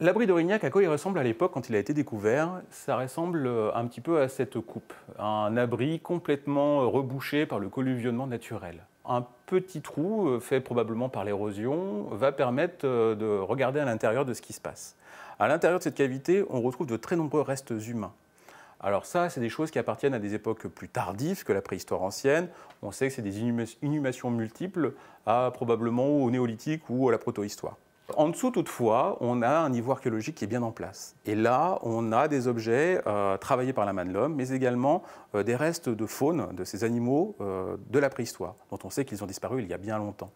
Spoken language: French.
L'abri d'Orignac, à quoi il ressemble à l'époque quand il a été découvert Ça ressemble euh, un petit peu à cette coupe, un abri complètement euh, rebouché par le colluvionnement naturel. Un petit trou, euh, fait probablement par l'érosion, va permettre de regarder à l'intérieur de ce qui se passe. À l'intérieur de cette cavité, on retrouve de très nombreux restes humains. Alors ça, c'est des choses qui appartiennent à des époques plus tardives que la préhistoire ancienne. On sait que c'est des inhumations multiples probablement au néolithique ou à la protohistoire. En dessous, toutefois, on a un niveau archéologique qui est bien en place. Et là, on a des objets euh, travaillés par la main de l'homme, mais également euh, des restes de faune, de ces animaux euh, de la préhistoire, dont on sait qu'ils ont disparu il y a bien longtemps.